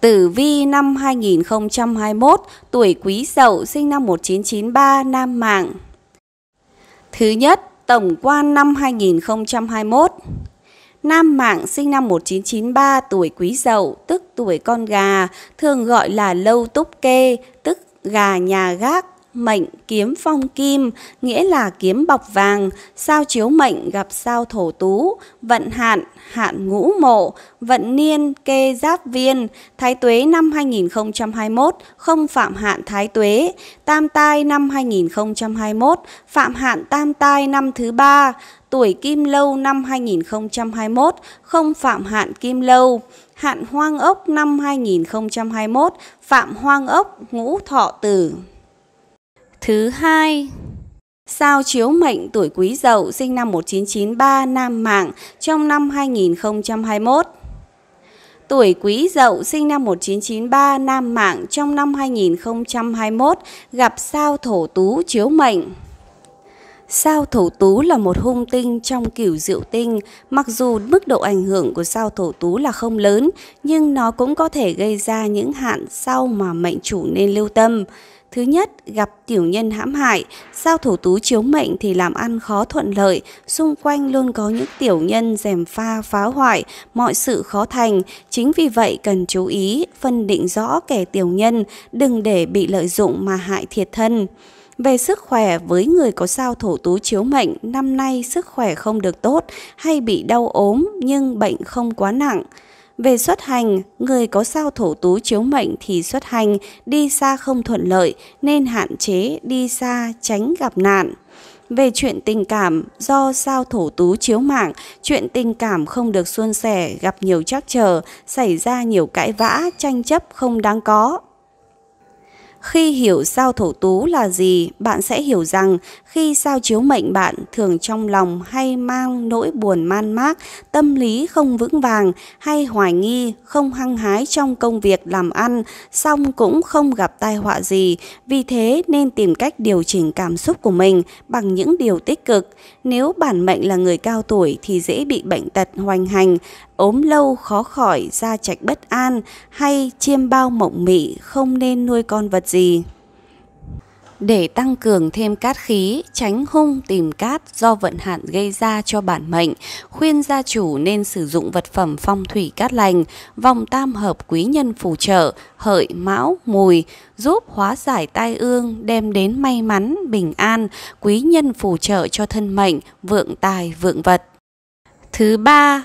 Tử Vi năm 2021, tuổi Quý Dậu sinh năm 1993, nam mạng. Thứ nhất, tổng quan năm 2021. Nam mạng sinh năm 1993, tuổi Quý Dậu, tức tuổi con gà, thường gọi là lâu túc kê, tức gà nhà gác mệnh kiếm phong kim, nghĩa là kiếm bọc vàng, sao chiếu mệnh gặp sao thổ tú, vận hạn, hạn ngũ mộ, vận niên, kê giáp viên, thái tuế năm 2021, không phạm hạn thái tuế, tam tai năm 2021, phạm hạn tam tai năm thứ ba, tuổi kim lâu năm 2021, không phạm hạn kim lâu, hạn hoang ốc năm 2021, phạm hoang ốc ngũ thọ tử thứ hai Sao chiếu mệnh tuổi quý dậu sinh năm 1993 nam mạng trong năm 2021. Tuổi quý dậu sinh năm 1993 nam mạng trong năm 2021 gặp sao thổ tú chiếu mệnh. Sao thổ tú là một hung tinh trong kiểu diệu tinh, mặc dù mức độ ảnh hưởng của sao thổ tú là không lớn, nhưng nó cũng có thể gây ra những hạn sau mà mệnh chủ nên lưu tâm. Thứ nhất, gặp tiểu nhân hãm hại, sao thủ tú chiếu mệnh thì làm ăn khó thuận lợi, xung quanh luôn có những tiểu nhân dèm pha phá hoại, mọi sự khó thành. Chính vì vậy cần chú ý, phân định rõ kẻ tiểu nhân, đừng để bị lợi dụng mà hại thiệt thân. Về sức khỏe với người có sao thổ tú chiếu mệnh, năm nay sức khỏe không được tốt hay bị đau ốm nhưng bệnh không quá nặng. Về xuất hành, người có sao thổ tú chiếu mệnh thì xuất hành, đi xa không thuận lợi nên hạn chế đi xa tránh gặp nạn. Về chuyện tình cảm, do sao thổ tú chiếu mạng, chuyện tình cảm không được suôn sẻ, gặp nhiều trắc trở, xảy ra nhiều cãi vã, tranh chấp không đáng có. Khi hiểu sao thổ tú là gì, bạn sẽ hiểu rằng khi sao chiếu mệnh bạn thường trong lòng hay mang nỗi buồn man mác, tâm lý không vững vàng hay hoài nghi, không hăng hái trong công việc làm ăn, song cũng không gặp tai họa gì. Vì thế nên tìm cách điều chỉnh cảm xúc của mình bằng những điều tích cực. Nếu bản mệnh là người cao tuổi thì dễ bị bệnh tật hoành hành, ốm lâu khó khỏi, da trạch bất an hay chiêm bao mộng mị không nên nuôi con vật gì. Để tăng cường thêm cát khí, tránh hung tìm cát do vận hạn gây ra cho bản mệnh, khuyên gia chủ nên sử dụng vật phẩm phong thủy cát lành, vòng tam hợp quý nhân phù trợ, hợi, mão, mùi, giúp hóa giải tai ương, đem đến may mắn, bình an, quý nhân phù trợ cho thân mệnh, vượng tài, vượng vật. Thứ ba,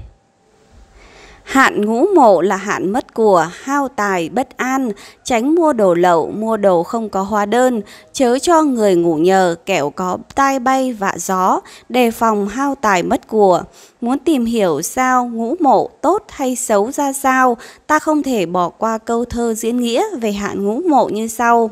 Hạn ngũ mộ là hạn mất của, hao tài, bất an, tránh mua đồ lậu, mua đồ không có hóa đơn, chớ cho người ngủ nhờ, kẻo có tai bay vạ gió, đề phòng hao tài mất của. Muốn tìm hiểu sao ngũ mộ tốt hay xấu ra sao, ta không thể bỏ qua câu thơ diễn nghĩa về hạn ngũ mộ như sau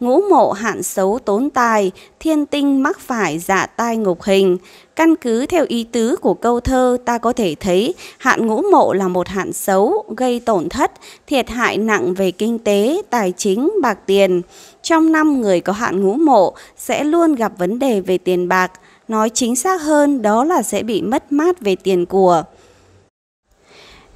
ngũ mộ hạn xấu tốn tài, thiên tinh mắc phải dạ tai ngục hình. Căn cứ theo ý tứ của câu thơ ta có thể thấy hạn ngũ mộ là một hạn xấu, gây tổn thất, thiệt hại nặng về kinh tế, tài chính, bạc tiền. Trong năm người có hạn ngũ mộ sẽ luôn gặp vấn đề về tiền bạc, nói chính xác hơn đó là sẽ bị mất mát về tiền của.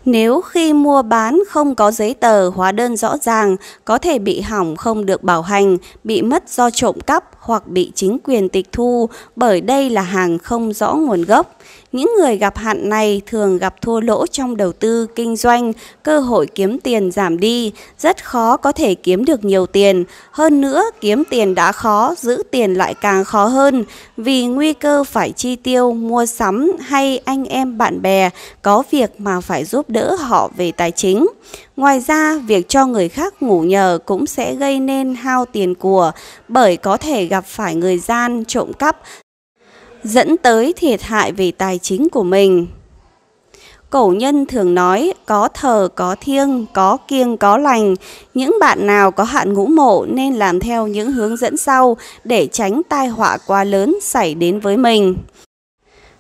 Nếu khi mua bán không có giấy tờ, hóa đơn rõ ràng, có thể bị hỏng không được bảo hành, bị mất do trộm cắp hoặc bị chính quyền tịch thu bởi đây là hàng không rõ nguồn gốc. Những người gặp hạn này thường gặp thua lỗ trong đầu tư, kinh doanh, cơ hội kiếm tiền giảm đi, rất khó có thể kiếm được nhiều tiền. Hơn nữa, kiếm tiền đã khó, giữ tiền lại càng khó hơn vì nguy cơ phải chi tiêu, mua sắm hay anh em bạn bè có việc mà phải giúp đỡ họ về tài chính. Ngoài ra, việc cho người khác ngủ nhờ cũng sẽ gây nên hao tiền của bởi có thể gặp phải người gian, trộm cắp, dẫn tới thiệt hại về tài chính của mình. Cổ nhân thường nói có thờ có thiêng, có kiêng có lành. Những bạn nào có hạn ngũ mộ nên làm theo những hướng dẫn sau để tránh tai họa quá lớn xảy đến với mình.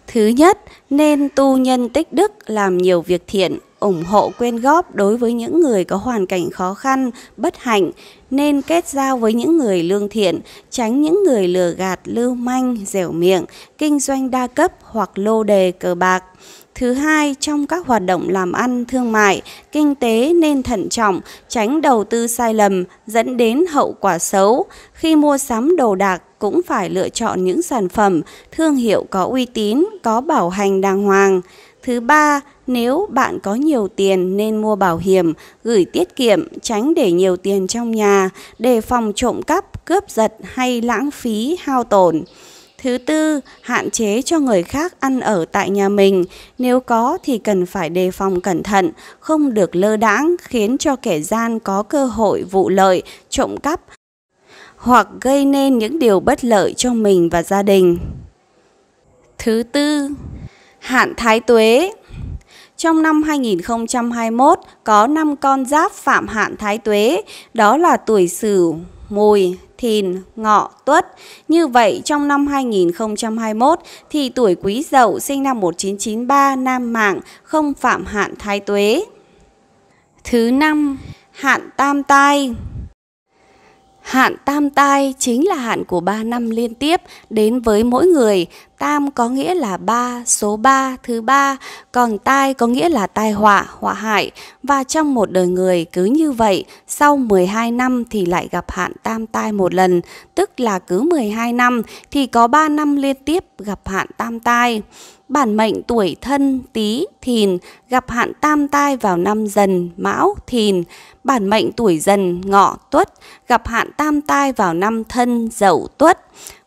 Thứ nhất, nên tu nhân tích đức làm nhiều việc thiện, ủng hộ quyên góp đối với những người có hoàn cảnh khó khăn, bất hạnh, nên kết giao với những người lương thiện, tránh những người lừa gạt, lưu manh, dẻo miệng, kinh doanh đa cấp hoặc lô đề cờ bạc. Thứ hai, trong các hoạt động làm ăn, thương mại, kinh tế nên thận trọng, tránh đầu tư sai lầm, dẫn đến hậu quả xấu. Khi mua sắm đồ đạc cũng phải lựa chọn những sản phẩm, thương hiệu có uy tín, có bảo hành đàng hoàng. Thứ ba, nếu bạn có nhiều tiền nên mua bảo hiểm, gửi tiết kiệm, tránh để nhiều tiền trong nhà, đề phòng trộm cắp, cướp giật hay lãng phí, hao tổn. Thứ tư, hạn chế cho người khác ăn ở tại nhà mình, nếu có thì cần phải đề phòng cẩn thận, không được lơ đãng khiến cho kẻ gian có cơ hội vụ lợi, trộm cắp hoặc gây nên những điều bất lợi cho mình và gia đình. Thứ tư, Hạn Thái Tuế trong năm 2021 có 5 con giáp phạm hạn thái tuế, đó là tuổi Sửu, Mùi, Thìn, Ngọ, Tuất. Như vậy trong năm 2021 thì tuổi Quý Dậu sinh năm 1993 nam mạng không phạm hạn thái tuế. Thứ năm, hạn tam tai. Hạn tam tai chính là hạn của 3 năm liên tiếp đến với mỗi người, Tam có nghĩa là ba, số ba, thứ ba, còn tai có nghĩa là tai họa, họa hại. Và trong một đời người cứ như vậy, sau 12 năm thì lại gặp hạn tam tai một lần, tức là cứ 12 năm thì có 3 năm liên tiếp gặp hạn tam tai bản mệnh tuổi thân tý thìn gặp hạn tam tai vào năm dần mão thìn bản mệnh tuổi dần ngọ tuất gặp hạn tam tai vào năm thân dậu tuất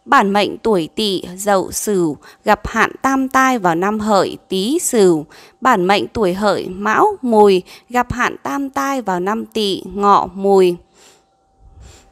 bản mệnh tuổi tỵ dậu sửu gặp hạn tam tai vào năm hợi tý sửu bản mệnh tuổi hợi mão mùi gặp hạn tam tai vào năm tỵ ngọ mùi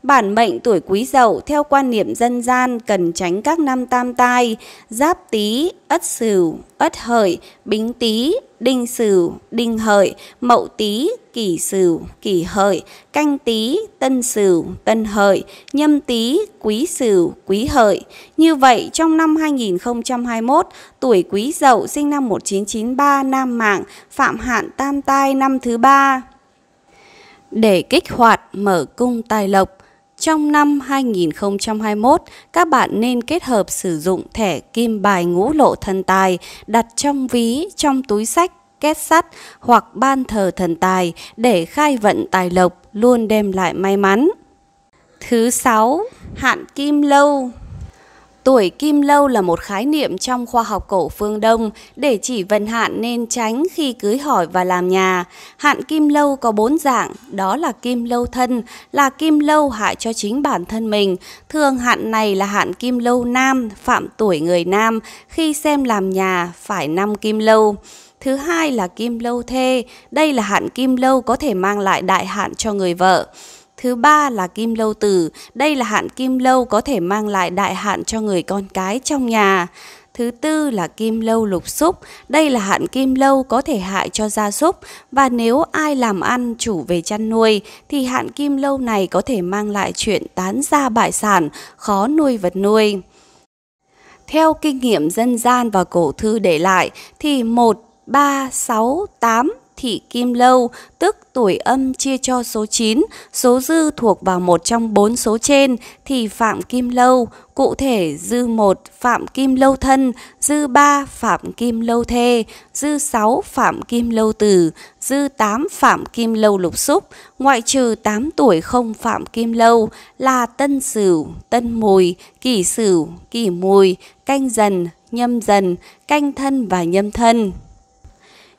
Bản mệnh tuổi quý dậu theo quan niệm dân gian cần tránh các năm tam tai, giáp tý, ất sửu, ất hợi, bính tý, đinh sửu, đinh hợi, mậu tý, kỷ sửu, kỷ hợi, canh tý, tân sửu, tân hợi, nhâm tý, quý sửu, quý hợi. Như vậy trong năm 2021, tuổi quý dậu sinh năm 1993 nam mạng, phạm hạn tam tai năm thứ ba để kích hoạt mở cung tài lộc trong năm 2021, các bạn nên kết hợp sử dụng thẻ kim bài ngũ lộ thần tài đặt trong ví, trong túi sách, két sắt hoặc ban thờ thần tài để khai vận tài lộc luôn đem lại may mắn. Thứ 6, hạn kim lâu. Tuổi kim lâu là một khái niệm trong khoa học cổ phương Đông để chỉ vận hạn nên tránh khi cưới hỏi và làm nhà. Hạn kim lâu có bốn dạng, đó là kim lâu thân, là kim lâu hại cho chính bản thân mình. Thường hạn này là hạn kim lâu nam, phạm tuổi người nam, khi xem làm nhà phải năm kim lâu. Thứ hai là kim lâu thê, đây là hạn kim lâu có thể mang lại đại hạn cho người vợ thứ ba là kim lâu tử. Đây là hạn kim lâu có thể mang lại đại hạn cho người con cái trong nhà. Thứ tư là kim lâu lục xúc, đây là hạn kim lâu có thể hại cho gia súc và nếu ai làm ăn chủ về chăn nuôi thì hạn kim lâu này có thể mang lại chuyện tán gia bại sản, khó nuôi vật nuôi. Theo kinh nghiệm dân gian và cổ thư để lại thì 1, 3, 6, 8 thị kim lâu, tức tuổi âm chia cho số 9, số dư thuộc vào một trong bốn số trên thì Phạm Kim Lâu, cụ thể dư 1 Phạm Kim Lâu Thân, dư 3 Phạm Kim Lâu Thê, dư 6 Phạm Kim Lâu Tử, dư 8 Phạm Kim Lâu Lục Xúc, ngoại trừ 8 tuổi không Phạm Kim Lâu là Tân Sửu, Tân Mùi, Kỷ Sửu, Kỷ Mùi, Canh Dần, Nhâm Dần, Canh Thân và Nhâm Thân.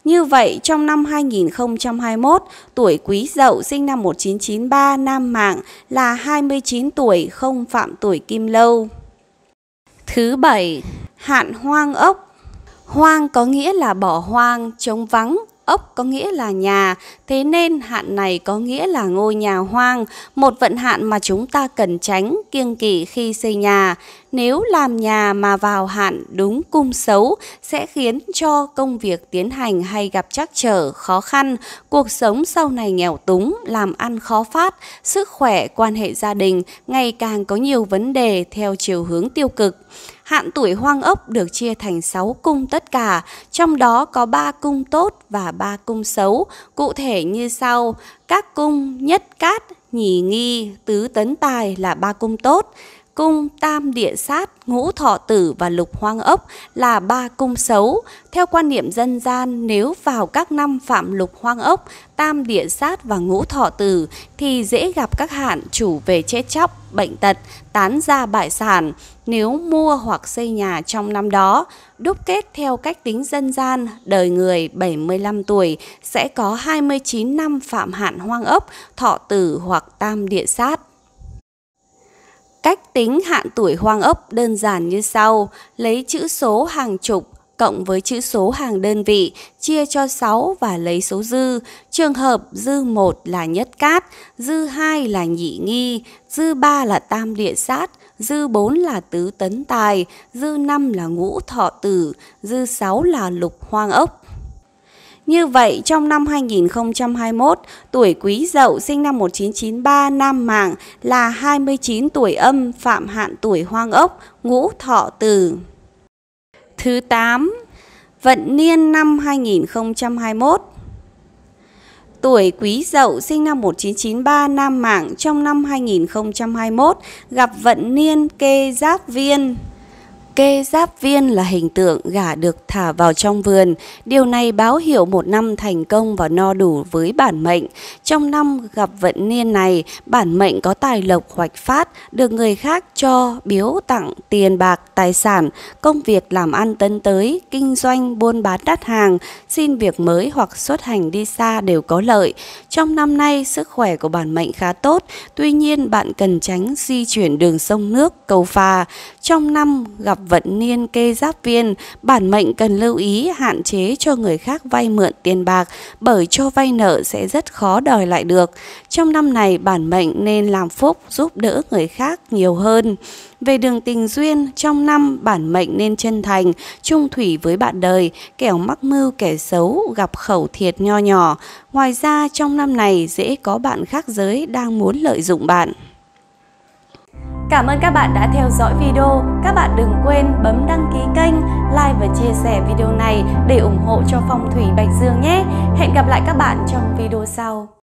Như vậy, trong năm 2021, tuổi quý dậu sinh năm 1993 Nam Mạng là 29 tuổi không phạm tuổi Kim Lâu. Thứ bảy, hạn hoang ốc. Hoang có nghĩa là bỏ hoang, trống vắng, ốc có nghĩa là nhà, thế nên hạn này có nghĩa là ngôi nhà hoang, một vận hạn mà chúng ta cần tránh, kiêng kỵ khi xây nhà. Nếu làm nhà mà vào hạn đúng cung xấu sẽ khiến cho công việc tiến hành hay gặp trắc trở, khó khăn, cuộc sống sau này nghèo túng, làm ăn khó phát, sức khỏe, quan hệ gia đình ngày càng có nhiều vấn đề theo chiều hướng tiêu cực. Hạn tuổi hoang ốc được chia thành 6 cung tất cả, trong đó có 3 cung tốt và 3 cung xấu, cụ thể như sau: các cung nhất cát, nhì nghi, tứ tấn tài là ba cung tốt, cung tam địa sát, ngũ thọ tử và lục hoang ốc là ba cung xấu. Theo quan niệm dân gian, nếu vào các năm phạm lục hoang ốc, tam địa sát và ngũ thọ tử thì dễ gặp các hạn chủ về chết chóc, bệnh tật, tán gia bại sản nếu mua hoặc xây nhà trong năm đó. Đúc kết theo cách tính dân gian, đời người 75 tuổi sẽ có 29 năm phạm hạn hoang ốc, thọ tử hoặc tam địa sát. Cách tính hạn tuổi hoang ốc đơn giản như sau, lấy chữ số hàng chục cộng với chữ số hàng đơn vị, chia cho 6 và lấy số dư. Trường hợp dư 1 là nhất cát, dư 2 là nhị nghi, dư 3 là tam địa sát, dư 4 là tứ tấn tài, dư 5 là ngũ thọ tử, dư 6 là lục hoang ốc. Như vậy, trong năm 2021, tuổi quý dậu sinh năm 1993 Nam Mạng là 29 tuổi âm phạm hạn tuổi hoang ốc, ngũ thọ tử. Thứ 8. Vận niên năm 2021 tuổi Quý Dậu sinh năm 1993 Nam Mạng trong năm 2021 gặp vận niên kê giáp viên. Kê giáp viên là hình tượng gà được thả vào trong vườn. Điều này báo hiệu một năm thành công và no đủ với bản mệnh. Trong năm gặp vận niên này, bản mệnh có tài lộc hoạch phát, được người khác cho, biếu tặng, tiền bạc, tài sản, công việc làm ăn tấn tới, kinh doanh, buôn bán đắt hàng, xin việc mới hoặc xuất hành đi xa đều có lợi. Trong năm nay, sức khỏe của bản mệnh khá tốt, tuy nhiên bạn cần tránh di chuyển đường sông nước, cầu phà. Trong năm gặp vận niên kê giáp viên, bản mệnh cần lưu ý hạn chế cho người khác vay mượn tiền bạc bởi cho vay nợ sẽ rất khó đòi lại được. Trong năm này bản mệnh nên làm phúc giúp đỡ người khác nhiều hơn. Về đường tình duyên, trong năm bản mệnh nên chân thành, trung thủy với bạn đời, kẻo mắc mưu kẻ xấu, gặp khẩu thiệt nho nhỏ. Ngoài ra, trong năm này dễ có bạn khác giới đang muốn lợi dụng bạn. Cảm ơn các bạn đã theo dõi video. Các bạn đừng quên bấm đăng ký kênh, like và chia sẻ video này để ủng hộ cho Phong thủy Bạch Dương nhé. Hẹn gặp lại các bạn trong video sau.